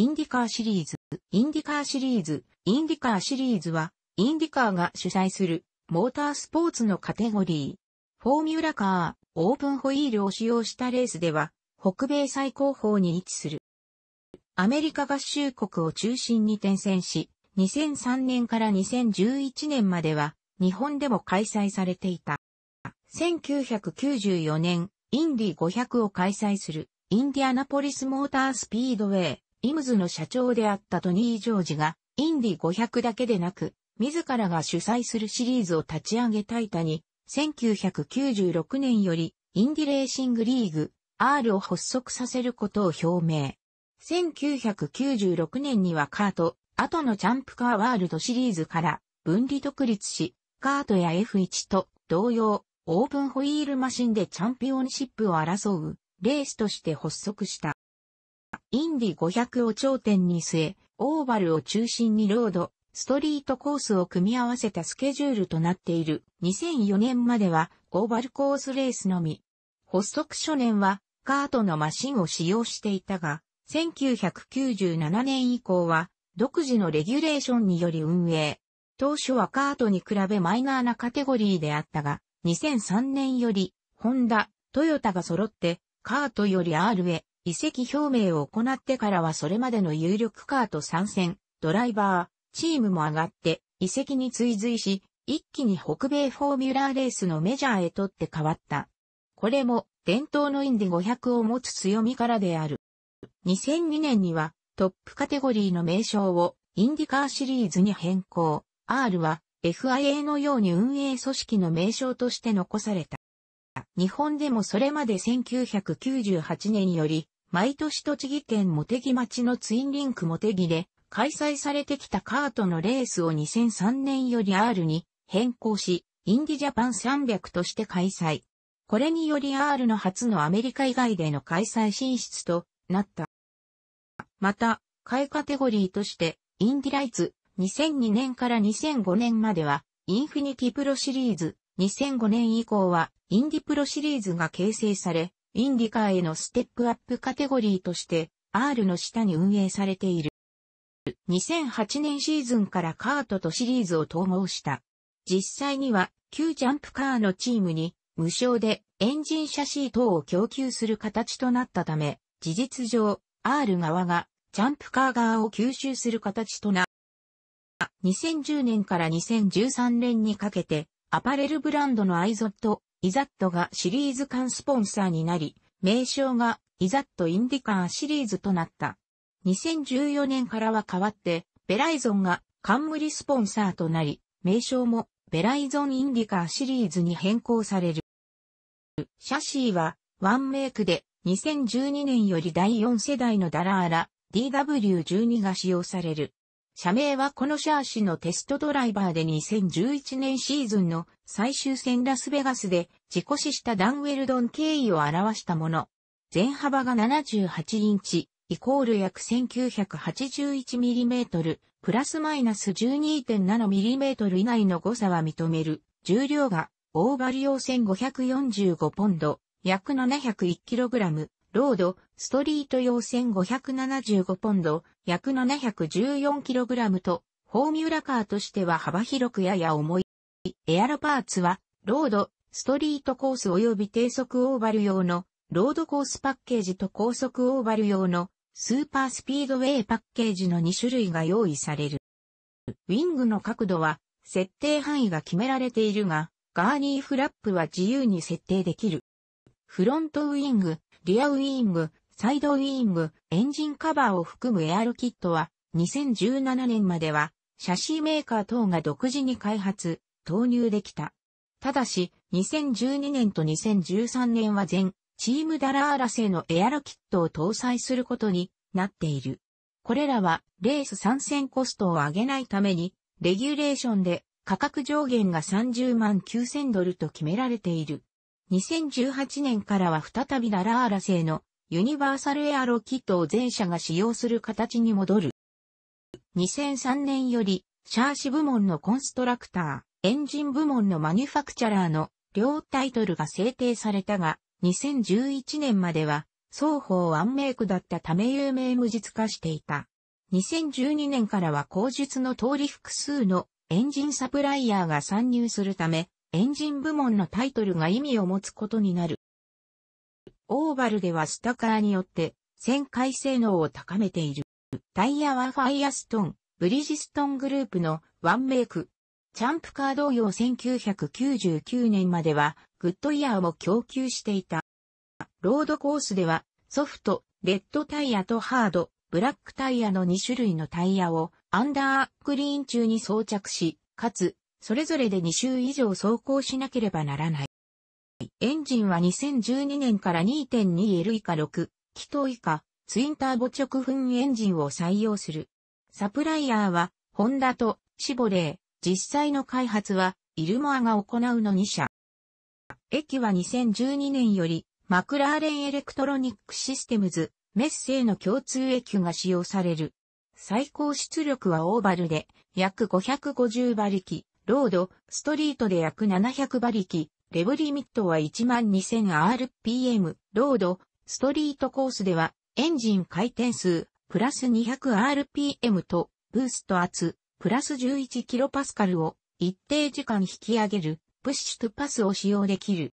インディカーシリーズ、インディカーシリーズ、インディカーシリーズは、インディカーが主催する、モータースポーツのカテゴリー。フォーミュラカー、オープンホイールを使用したレースでは、北米最高峰に位置する。アメリカ合衆国を中心に転戦し、2003年から2011年までは、日本でも開催されていた。1994年、インディ500を開催する、インディアナポリスモータースピードウェイ。イムズの社長であったトニー・ジョージが、インディ500だけでなく、自らが主催するシリーズを立ち上げたイタに、1996年より、インディレーシングリーグ、R を発足させることを表明。1996年にはカート、後のチャンプカーワールドシリーズから分離独立し、カートや F1 と同様、オープンホイールマシンでチャンピオンシップを争うレースとして発足した。インディ500を頂点に据え、オーバルを中心にロード、ストリートコースを組み合わせたスケジュールとなっている。2004年まではオーバルコースレースのみ。発足初年はカートのマシンを使用していたが、1997年以降は独自のレギュレーションにより運営。当初はカートに比べマイナーなカテゴリーであったが、2003年より、ホンダ、トヨタが揃って、カートより RA、移籍表明を行ってからはそれまでの有力カート参戦、ドライバー、チームも上がって移籍に追随し、一気に北米フォーミュラーレースのメジャーへとって変わった。これも伝統のインディ500を持つ強みからである。2002年にはトップカテゴリーの名称をインディカーシリーズに変更。R は FIA のように運営組織の名称として残された。日本でもそれまで1998年より毎年栃木県茂木町のツインリンク茂木で開催されてきたカートのレースを2003年より R に変更し、インディジャパン300として開催。これにより R の初のアメリカ以外での開催進出となった。また、買カテゴリーとして、インディライツ2002年から2005年までは、インフィニティプロシリーズ、2005年以降は、インディプロシリーズが形成され、インディカーへのステップアップカテゴリーとして R の下に運営されている。2008年シーズンからカートとシリーズを統合した。実際には旧ジャンプカーのチームに無償でエンジン車シートを供給する形となったため、事実上 R 側がジャンプカー側を吸収する形となった。2010年から2013年にかけてアパレルブランドのアイゾットイザットがシリーズ間スポンサーになり、名称がイザットインディカーシリーズとなった。2014年からは変わって、ベライゾンが冠スポンサーとなり、名称もベライゾンインディカーシリーズに変更される。シャシーはワンメイクで2012年より第4世代のダラーラ DW12 が使用される。社名はこのシャーシのテストドライバーで2011年シーズンの最終戦ラスベガスで事故死したダンウェルドン経緯を表したもの。全幅が78インチ、イコール約 1981mm、プラスマイナス 12.7mm 以内の誤差は認める。重量が、オーバル用1545ポンド、約 701kg。ロード、ストリート用1575ポンド、約7 1 4ラムと、フォーミュラカーとしては幅広くやや重い。エアロパーツは、ロード、ストリートコース及び低速オーバル用の、ロードコースパッケージと高速オーバル用の、スーパースピードウェイパッケージの2種類が用意される。ウィングの角度は、設定範囲が決められているが、ガーニーフラップは自由に設定できる。フロントウィング、リアウィング、サイドウィング、エンジンカバーを含むエアルキットは、2017年までは、シャシーメーカー等が独自に開発、投入できた。ただし、2012年と2013年は全、チームダラーラ製のエアルキットを搭載することになっている。これらは、レース参戦コストを上げないために、レギュレーションで価格上限が30万9000ドルと決められている。2018年からは再びララーラ製のユニバーサルエアロキットを全社が使用する形に戻る。2003年よりシャーシ部門のコンストラクター、エンジン部門のマニュファクチャラーの両タイトルが制定されたが、2011年までは双方ワンメイクだったため有名無実化していた。2012年からは口述の通り複数のエンジンサプライヤーが参入するため、エンジン部門のタイトルが意味を持つことになる。オーバルではスタカーによって旋回性能を高めている。タイヤはファイアストン、ブリジストングループのワンメイク。チャンプカー同様1999年まではグッドイヤーも供給していた。ロードコースではソフト、レッドタイヤとハード、ブラックタイヤの2種類のタイヤをアンダークリーン中に装着し、かつそれぞれで2周以上走行しなければならない。エンジンは2012年から 2.2L 以下6、気筒以下、ツインターボ直噴エンジンを採用する。サプライヤーは、ホンダとシボレー、実際の開発は、イルモアが行うの2社。駅は2012年より、マクラーレンエレクトロニックシステムズ、メッセの共通駅が使用される。最高出力はオーバルで、約550馬力。ロード、ストリートで約700馬力、レブリミットは 12000rpm、ロード、ストリートコースでは、エンジン回転数、プラス 200rpm と、ブースト圧、プラス 11kPa を、一定時間引き上げる、プッシュトパスを使用できる。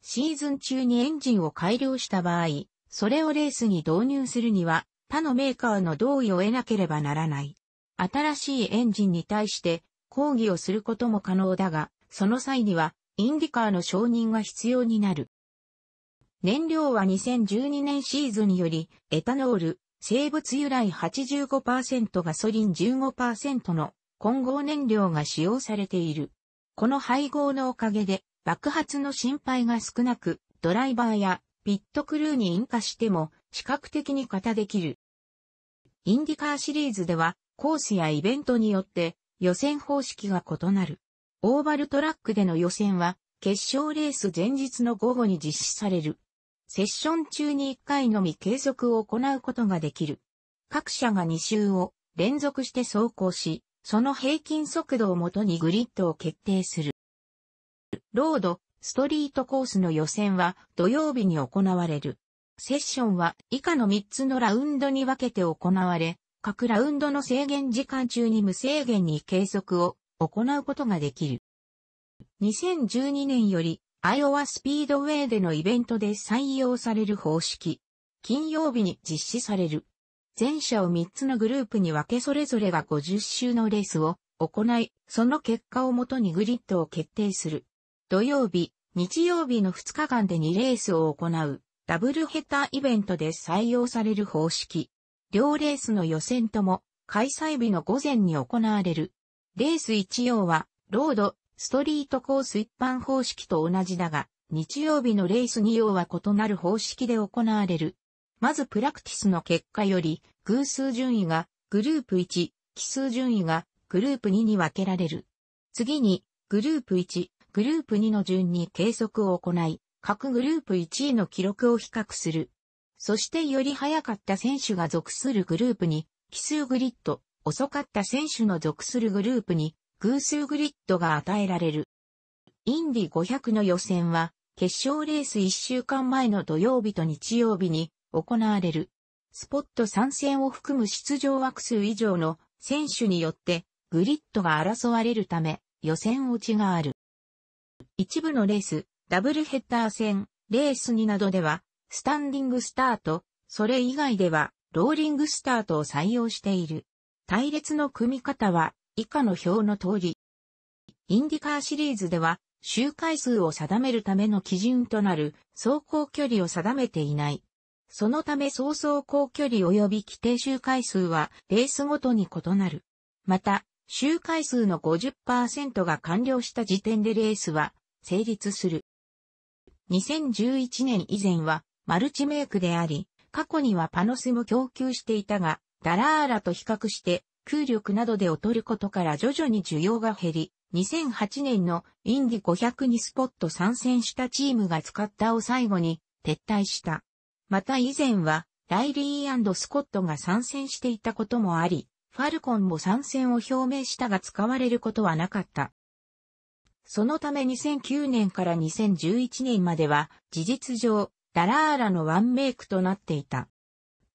シーズン中にエンジンを改良した場合、それをレースに導入するには、他のメーカーの同意を得なければならない。新しいエンジンに対して、抗議をすることも可能だが、その際には、インディカーの承認が必要になる。燃料は2012年シーズンにより、エタノール、生物由来85%ガソリン15%の混合燃料が使用されている。この配合のおかげで爆発の心配が少なく、ドライバーやピットクルーに引火しても視覚的に型できる。インディカーシリーズではコースやイベントによって予選方式が異なる。オーバルトラックでの予選は、決勝レース前日の午後に実施される。セッション中に1回のみ計測を行うことができる。各社が2周を連続して走行し、その平均速度をもとにグリッドを決定する。ロード、ストリートコースの予選は土曜日に行われる。セッションは以下の3つのラウンドに分けて行われ、各ラウンドの制限時間中に無制限に計測を行うことができる。2012年より、アイオワスピードウェイでのイベントで採用される方式。金曜日に実施される。全社を3つのグループに分けそれぞれが50周のレースを行い、その結果をもとにグリッドを決定する。土曜日、日曜日の2日間で2レースを行う、ダブルヘターイベントで採用される方式。両レースの予選とも開催日の午前に行われる。レース1曜は、ロード、ストリートコース一般方式と同じだが、日曜日のレース2曜は異なる方式で行われる。まずプラクティスの結果より、偶数順位がグループ1、奇数順位がグループ2に分けられる。次に、グループ1、グループ2の順に計測を行い、各グループ1位の記録を比較する。そしてより早かった選手が属するグループに、奇数グリッド、遅かった選手の属するグループに、偶数グリッドが与えられる。インディ500の予選は、決勝レース1週間前の土曜日と日曜日に行われる。スポット参戦を含む出場枠数以上の選手によってグリッドが争われるため予選落ちがある。一部のレース、ダブルヘッダー戦、レース2などではスタンディングスタート、それ以外では、ローリングスタートを採用している。隊列の組み方は、以下の表の通り。インディカーシリーズでは、周回数を定めるための基準となる走行距離を定めていない。そのため走走行距離及び規定周回数はレースごとに異なる。また、周回数の50%が完了した時点でレースは成立する。2011年以前はマルチメイクであり、過去にはパノスも供給していたが、ダラーラと比較して空力などで劣ることから徐々に需要が減り、2008年のインディ500にスポット参戦したチームが使ったを最後に撤退した。また以前はライリースコットが参戦していたこともあり、ファルコンも参戦を表明したが使われることはなかった。そのため2009年から2011年までは事実上ダラーラのワンメイクとなっていた。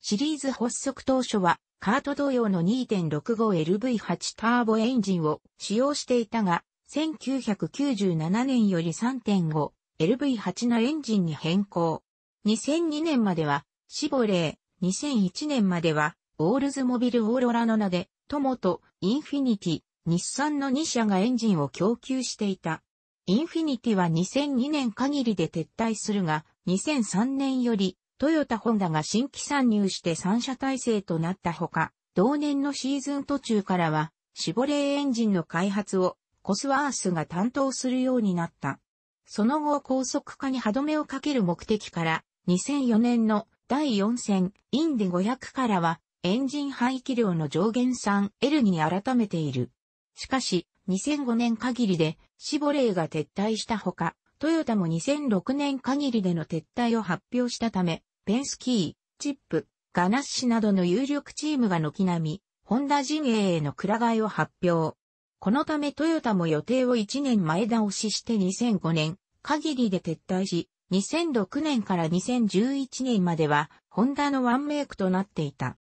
シリーズ発足当初は、カート同様の 2.65LV8 ターボエンジンを使用していたが、1997年より 3.5LV8 のエンジンに変更。2002年までは、シボレー、2001年までは、オールズモビルオーロラの名で、トモとインフィニティ、日産の2社がエンジンを供給していた。インフィニティは2002年限りで撤退するが、2003年より、トヨタホンダが新規参入して3社体制となったほか、同年のシーズン途中からは、シボレーエンジンの開発をコスワースが担当するようになった。その後高速化に歯止めをかける目的から、2004年の第4戦インデ500からは、エンジン排気量の上限 3L に改めている。しかし、2005年限りで、シボレーが撤退したほか、トヨタも2006年限りでの撤退を発表したため、ペンスキー、チップ、ガナッシュなどの有力チームが軒並み、ホンダ陣営へのくら替えを発表。このためトヨタも予定を1年前倒しして2005年限りで撤退し、2006年から2011年までは、ホンダのワンメイクとなっていた。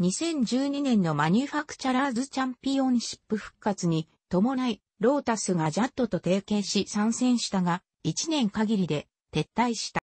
2012年のマニュファクチャラーズチャンピオンシップ復活に伴い、ロータスがジャットと提携し参戦したが、1年限りで撤退した。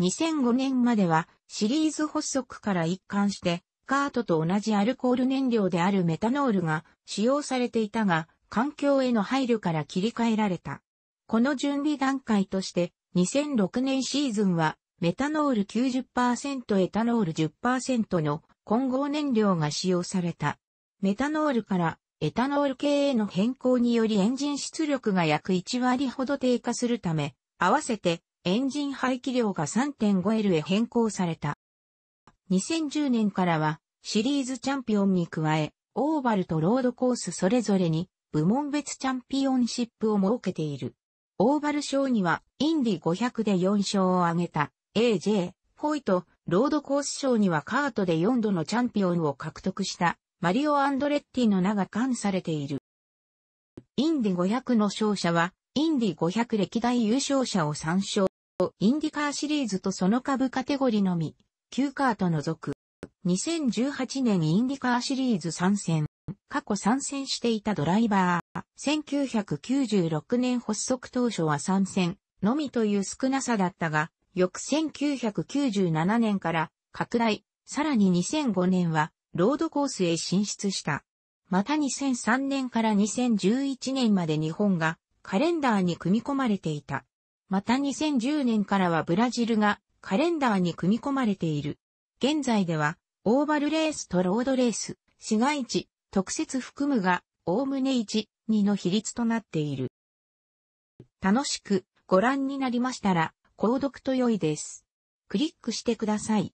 2005年まではシリーズ発足から一貫して、カートと同じアルコール燃料であるメタノールが使用されていたが、環境への配慮から切り替えられた。この準備段階として、2006年シーズンは、メタノール90%エタノール10%の混合燃料が使用された。メタノールからエタノール系への変更によりエンジン出力が約1割ほど低下するため、合わせてエンジン排気量が 3.5L へ変更された。2010年からはシリーズチャンピオンに加え、オーバルとロードコースそれぞれに部門別チャンピオンシップを設けている。オーバル賞にはインディ500で4勝を挙げた AJ、ホイとロードコース賞にはカートで4度のチャンピオンを獲得したマリオ・アンドレッティの名が冠されている。インディ500の勝者は、インディ500歴代優勝者を参照。インディカーシリーズとその株カテゴリのみ、9カート除く。2018年インディカーシリーズ参戦。過去参戦していたドライバー。1996年発足当初は参戦のみという少なさだったが、翌1997年から拡大、さらに2005年はロードコースへ進出した。また2003年から2011年まで日本がカレンダーに組み込まれていた。また2010年からはブラジルがカレンダーに組み込まれている。現在ではオーバルレースとロードレース、市街地、特設含むが、おおむね1、2の比率となっている。楽しくご覧になりましたら、購読と良いです。クリックしてください。